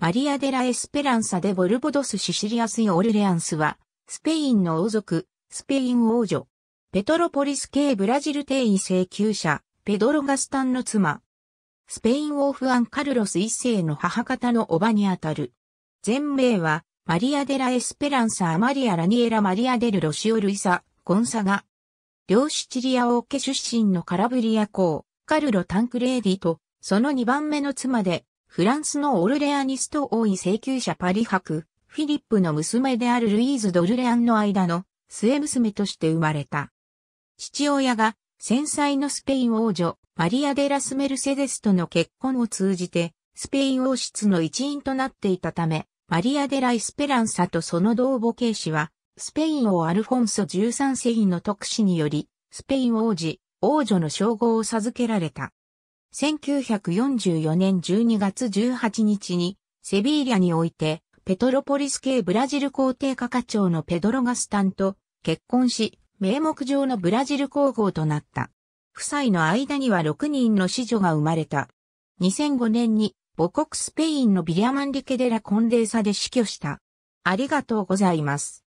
マリア・デラ・エスペランサ・でボルボドス・シシリアス・イ・オルレアンスは、スペインの王族、スペイン王女。ペトロポリス系ブラジル帝位請求者、ペドロ・ガスタンの妻。スペイン王フアン・カルロス一世の母方の叔母にあたる。全名は、マリア・デラ・エスペランサ・アマリア・ラニエラ・マリア・デル・ロシオ・ルイサ・ゴンサガ。両シチリア王家出身のカラブリア公、カルロ・タンクレーディと、その2番目の妻で、フランスのオルレアニスト王位請求者パリ博、フィリップの娘であるルイーズ・ドルレアンの間の末娘として生まれた。父親が戦災のスペイン王女、マリア・デ・ラス・メルセデスとの結婚を通じて、スペイン王室の一員となっていたため、マリア・デ・ラ・イスペランサとその同母系氏は、スペイン王アルフォンソ13世紀の特使により、スペイン王子、王女の称号を授けられた。1944年12月18日に、セビーリャにおいて、ペトロポリス系ブラジル皇帝家課長のペドロ・ガスタンと結婚し、名目上のブラジル皇后となった。夫妻の間には6人の子女が生まれた。2005年に母国スペインのビリアマンリケデラ・コンデーサで死去した。ありがとうございます。